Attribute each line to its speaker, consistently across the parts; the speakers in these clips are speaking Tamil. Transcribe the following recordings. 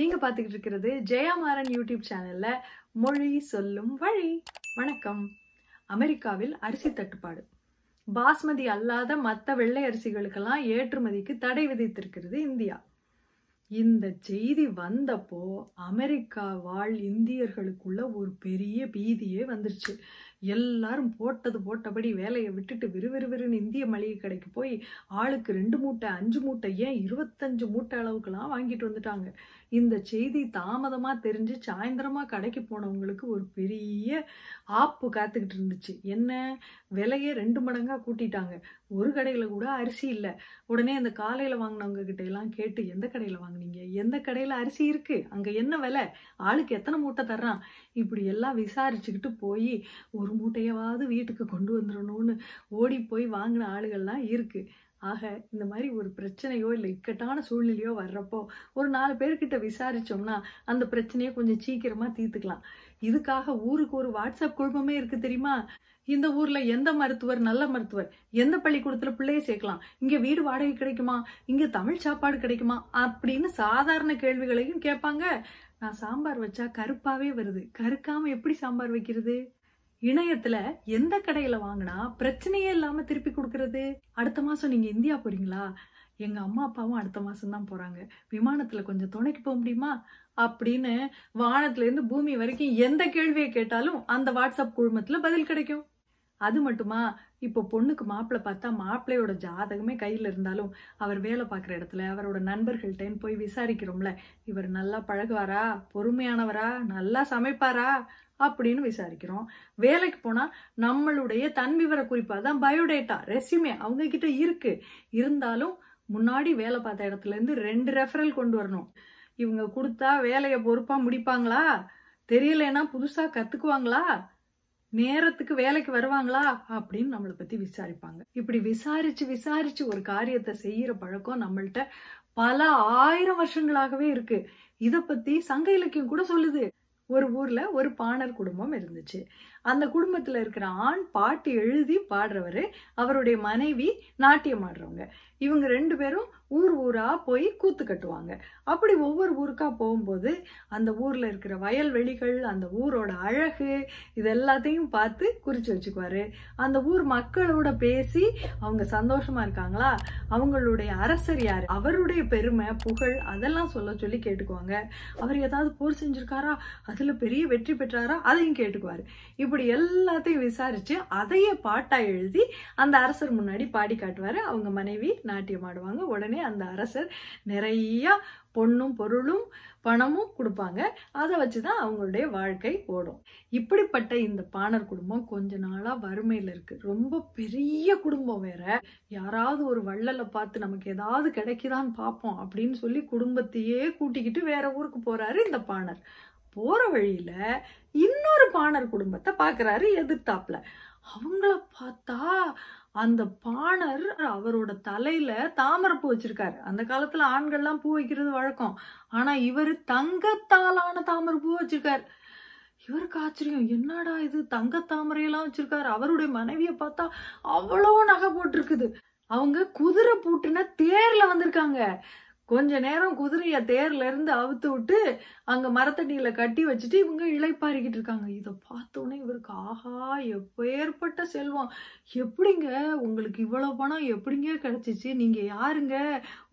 Speaker 1: நீங்க பாத்துக்கிட்டு இருக்கிறது ஜெயமாறன் யூடியூப் சேனல்ல மொழி சொல்லும் வழி வணக்கம் அமெரிக்காவில் அரிசி தட்டுப்பாடு பாஸ்மதி அல்லாத மற்ற வெள்ளை அரிசிகளுக்கெல்லாம் ஏற்றுமதிக்கு தடை விதித்திருக்கிறது இந்தியா இந்த செய்தி வந்தப்போ அமெரிக்கா வாழ் இந்தியர்களுக்குள்ள ஒரு பெரிய பீதியே வந்துருச்சு எல்லாரும் போட்டது போட்டபடி வேலையை விட்டுட்டு விறுவிறுவிறுன்னு இந்திய மளிகை கடைக்கு போய் ஆளுக்கு ரெண்டு மூட்டை அஞ்சு மூட்டை ஏன் இருபத்தஞ்சு மூட்டை அளவுக்குலாம் வாங்கிட்டு வந்துட்டாங்க இந்த செய்தி தாமதமாக தெரிஞ்சு சாயந்தரமாக கடைக்கு போனவங்களுக்கு ஒரு பெரிய ஆப்பு காத்துக்கிட்டு இருந்துச்சு என்ன விலையே ரெண்டு மடங்காக கூட்டிட்டாங்க ஒரு கடையில் கூட அரிசி இல்லை உடனே அந்த காலையில் வாங்கினவங்க கிட்ட எல்லாம் கேட்டு எந்த கடையில் வாங்கினீங்க எந்த கடையில் அரிசி இருக்குது அங்கே என்ன விலை ஆளுக்கு எத்தனை மூட்டை தர்றான் இப்படி எல்லாம் விசாரிச்சுக்கிட்டு போய் ஒரு மூட்டையாவது வீட்டுக்கு கொண்டு வந்துடணும்னு ஓடி போய் வாங்கின ஆளுகள்லாம் இருக்குது ஆக இந்த மாதிரி ஒரு பிரச்சனையோ இல்லை இக்கட்டான சூழ்நிலையோ வர்றப்போ ஒரு நாலு பேர்கிட்ட விசாரிச்சோம்னா அந்த பிரச்சனையை கொஞ்சம் சீக்கிரமா தீர்த்துக்கலாம் இதுக்காக ஊருக்கு ஒரு வாட்ஸ்அப் குழுமமே இருக்கு தெரியுமா இந்த ஊர்ல எந்த மருத்துவர் நல்ல மருத்துவர் எந்த பள்ளிக்கூடத்துல பிள்ளையை சேர்க்கலாம் இங்க வீடு வாடகை கிடைக்குமா இங்க தமிழ் சாப்பாடு கிடைக்குமா அப்படின்னு சாதாரண கேள்விகளையும் கேட்பாங்க நான் சாம்பார் வச்சா கருப்பாவே வருது கருக்காம எப்படி சாம்பார் வைக்கிறது இணையத்துல எந்த கடையில வாங்கினா பிரச்சனையே இல்லாம திருப்பி கொடுக்கறது அடுத்த மாசம் நீங்க இந்தியா போறீங்களா எங்க அம்மா அப்பாவும் அடுத்த மாசம் தான் போறாங்க விமானத்துல கொஞ்சம் துணைக்கு போக முடியுமா அப்படின்னு வானத்துல இருந்து பூமி வரைக்கும் எந்த கேள்வியை கேட்டாலும் அந்த வாட்ஸ்அப் குழுமத்துல பதில் கிடைக்கும் அது மட்டுமா இப்போ பொண்ணுக்கு மாப்பிள்ளை பார்த்தா மாப்பிள்ளையோட ஜாதகமே கையில் இருந்தாலும் அவர் வேலை பார்க்குற இடத்துல அவரோட நண்பர்கள்ட்டேன்னு போய் விசாரிக்கிறோம்ல இவர் நல்லா பழகுவாரா பொறுமையானவரா நல்லா சமைப்பாரா அப்படின்னு விசாரிக்கிறோம் வேலைக்கு போனால் நம்மளுடைய தன் விவர குறிப்பாக தான் பயோடேட்டா ரெசியூமே அவங்க கிட்ட இருக்கு இருந்தாலும் முன்னாடி வேலை பார்த்த இடத்துலேருந்து ரெண்டு ரெஃபரல் கொண்டு வரணும் இவங்க கொடுத்தா வேலையை பொறுப்பாக முடிப்பாங்களா தெரியலேன்னா புதுசாக கற்றுக்குவாங்களா நேரத்துக்கு வேலைக்கு வருவாங்களா அப்படின்னு நம்மளை பற்றி விசாரிப்பாங்க இப்படி விசாரிச்சு விசாரிச்சு ஒரு காரியத்தை செய்கிற பழக்கம் நம்மள்கிட்ட பல ஆயிரம் வருஷங்களாகவே இருக்கு இதை பற்றி சங்க இலக்கியம் கூட சொல்லுது ஒரு ஊரில் ஒரு பாணர் குடும்பம் இருந்துச்சு அந்த குடும்பத்தில் இருக்கிற ஆண் பாட்டு எழுதி பாடுறவர் அவருடைய மனைவி நாட்டியம் ஆடுறவங்க இவங்க ரெண்டு பேரும் ஊர் ஊராக போய் கூத்து கட்டுவாங்க அப்படி ஒவ்வொரு ஊருக்காக போகும்போது அந்த ஊரில் இருக்கிற வயல்வெளிகள் அந்த ஊரோட அழகு இது எல்லாத்தையும் பார்த்து குறித்து வச்சுக்குவார் அந்த ஊர் மக்களோட பேசி அவங்க சந்தோஷமாக இருக்காங்களா அவங்களுடைய அரசர் யார் அவருடைய பெருமை புகழ் அதெல்லாம் சொல்ல சொல்லி கேட்டுக்குவாங்க அவர் ஏதாவது போர் செஞ்சுருக்காரா அதில் பெரிய வெற்றி பெற்றாரா அதையும் கேட்டுக்குவார் இப்படி இப்படி எல்லாத்தையும் விசாரித்து அதையே பாட்டாக எழுதி அந்த அரசர் முன்னாடி பாடி காட்டுவார் அவங்க மனைவி நாட்டியம் ஆடுவாங்க உடனே அந்த அரசர் நிறையா பொண்ணும் பொருளும் பணமும் கொடுப்பாங்க அதை வச்சு தான் அவங்களுடைய வாழ்க்கை ஓடும் இப்படிப்பட்ட இந்த பாணர் குடும்பம் கொஞ்ச நாளாக வறுமையில் இருக்குது ரொம்ப பெரிய குடும்பம் வேற யாராவது ஒரு வள்ளலை பார்த்து நமக்கு ஏதாவது கிடைக்குதான்னு பார்ப்போம் அப்படின்னு சொல்லி குடும்பத்தையே கூட்டிக்கிட்டு வேற ஊருக்கு போகிறாரு இந்த பாணர் போகிற வழியில் இன்னொரு பாணர் குடும்பத்தை பார்க்குறாரு எதிர்த்தாப்புல அவங்கள பார்த்தா அந்த பாணர் அவரோட தலையில தாமரை பூ வச்சிருக்காரு அந்த காலத்துல ஆண்கள்லாம் பூ வைக்கிறது வழக்கம் ஆனா இவர் தங்கத்தாலான தாமரை பூ வச்சிருக்காரு இவருக்கு ஆச்சரியம் என்னடா இது தங்க தாமரையெல்லாம் வச்சிருக்காரு அவருடைய மனைவியை பார்த்தா அவ்வளோ நகை போட்டிருக்குது அவங்க குதிரை பூட்டுன தேர்ல வந்திருக்காங்க கொஞ்ச நேரம் குதிரைய தேர்ல இருந்து அவுத்து விட்டு அங்க மரத்தடியில கட்டி வச்சுட்டு இவங்க இழைப்பாரிக்கிட்டு இருக்காங்க இதை பார்த்தோன்னே இவருக்கு ஆஹா எப்பேற்பட்ட செல்வம் எப்படிங்க உங்களுக்கு இவ்வளவு பணம் எப்படிங்க கிடைச்சிச்சு நீங்க யாருங்க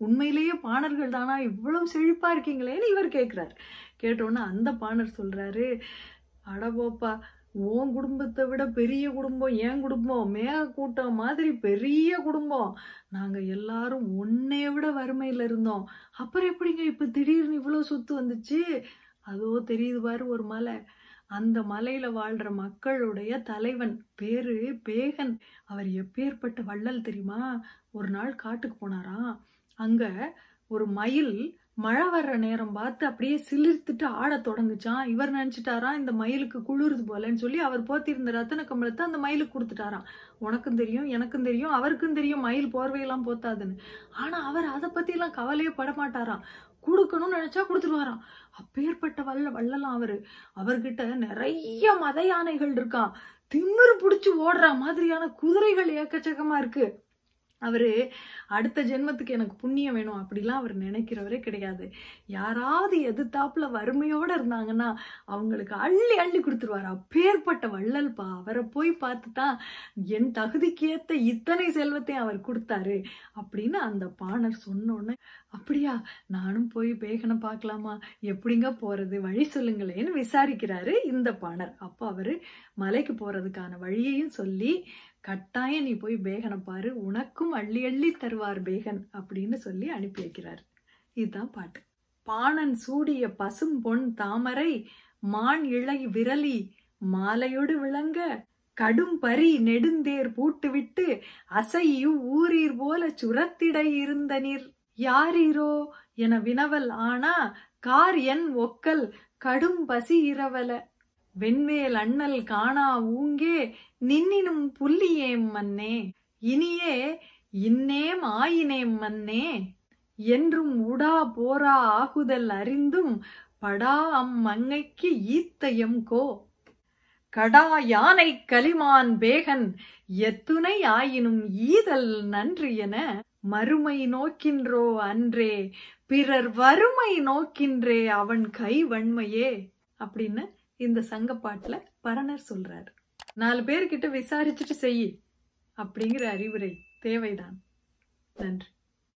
Speaker 1: உண்மையிலேயே பாணர்கள் தானா இவ்வளவு செழிப்பா இருக்கீங்களேன்னு இவர் கேட்கிறாரு கேட்டோன்னு அந்த பாணர் சொல்றாரு அடபோப்பா உன் குடும்பத்தை விட பெரிய குடும்பம் என் குடும்பம் மேக கூட்டம் மாதிரி பெரிய குடும்பம் நாங்கள் எல்லாரும் ஒன்னைய விட வறுமையில் இருந்தோம் அப்புறம் எப்படிங்க இப்போ திடீர்னு இவ்வளோ சொத்து வந்துச்சு அதோ தெரியுது பாரு ஒரு மலை அந்த மலையில வாழ்ற மக்களுடைய தலைவன் பேரு பேகன் அவர் எப்பேற்பட்ட வள்ளல் தெரியுமா ஒரு நாள் காட்டுக்கு போனாராம் அங்க ஒரு மயில் மழை வர்ற நேரம் பார்த்து அப்படியே சிலிர்த்துட்டு ஆட தொடங்குச்சான் இவர் நினைச்சிட்டாரா இந்த மயிலுக்கு குளிருது போலன்னு சொல்லி அவர் போத்திருந்த ரத்தன கம்பளத்தை அந்த மயிலுக்கு கொடுத்துட்டாராம் உனக்கும் தெரியும் எனக்கும் தெரியும் அவருக்கும் தெரியும் மயில் போர்வையெல்லாம் போத்தாதுன்னு ஆனா அவர் அதை எல்லாம் கவலையே படமாட்டாராம் கொடுக்கணும்னு நினைச்சா கொடுத்துருவாராம் அப்பேற்பட்ட வல்ல வள்ளலாம் அவரு அவர்கிட்ட நிறைய மத யானைகள் இருக்கான் திமிரு பிடிச்சி ஓடுற மாதிரியான குதிரைகள் ஏக்கச்சக்கமா இருக்கு அவர் அடுத்த ஜென்மத்துக்கு எனக்கு புண்ணியம் வேணும் அப்படிலாம் அவர் நினைக்கிறவரே கிடையாது யாராவது எதிர்த்தாப்புல வறுமையோடு இருந்தாங்கன்னா அவங்களுக்கு அள்ளி அள்ளி கொடுத்துருவார் அப்பேற்பட்ட வள்ளல்பா அவரை போய் பார்த்து தான் என் தகுதிக்கேற்ற இத்தனை செல்வத்தையும் அவர் கொடுத்தாரு அப்படின்னு அந்த பாணர் சொன்னோன்னு அப்படியா நானும் போய் பேகனை பார்க்கலாமா எப்படிங்க போகிறது வழி சொல்லுங்களேன்னு விசாரிக்கிறாரு இந்த பாணர் அப்போ அவர் மலைக்கு போகிறதுக்கான வழியையும் சொல்லி கட்டாயம் நீ போய் பேகனை பாரு உனக்கும் அள்ளி அள்ளி தருவார் பேகன் அப்படின்னு சொல்லி அனுப்பி வைக்கிறார் இதுதான் பாட்டு பாணன் சூடிய பசும் பொன் தாமரை மான் இழை விரலி மாலையோடு விளங்க கடும் பரி நெடுந்தேர் பூட்டுவிட்டு அசையு ஊரீர் போல சுரத்திட இருந்த நீர் யாரீரோ என வினவல் ஆனா கார் என் ஒக்கல் கடும் பசி இரவல வெண்மேல் அண்ணல் காணா ஊங்கே நின்னினும் புள்ளியேம் மன்னே இனியே இன்னேம் ஆயினேம் மன்னே என்றும் உடா போரா ஆகுதல் அறிந்தும் படா அம் மங்கைக்கு ஈத்தயம் கோ கடா யானை களிமான் பேகன் எத்துணை ஆயினும் ஈதல் நன்று என மறுமை நோக்கின்றோ அன்றே பிறர் வறுமை நோக்கின்றே அவன் கை வன்மையே அப்படின்னு இந்த சங்கப்பாட்டுல பரணர் சொல்றாரு நாலு பேர்கிட்ட விசாரிச்சுட்டு செய்யி அப்படிங்கிற அறிவுரை தேவைதான் நன்றி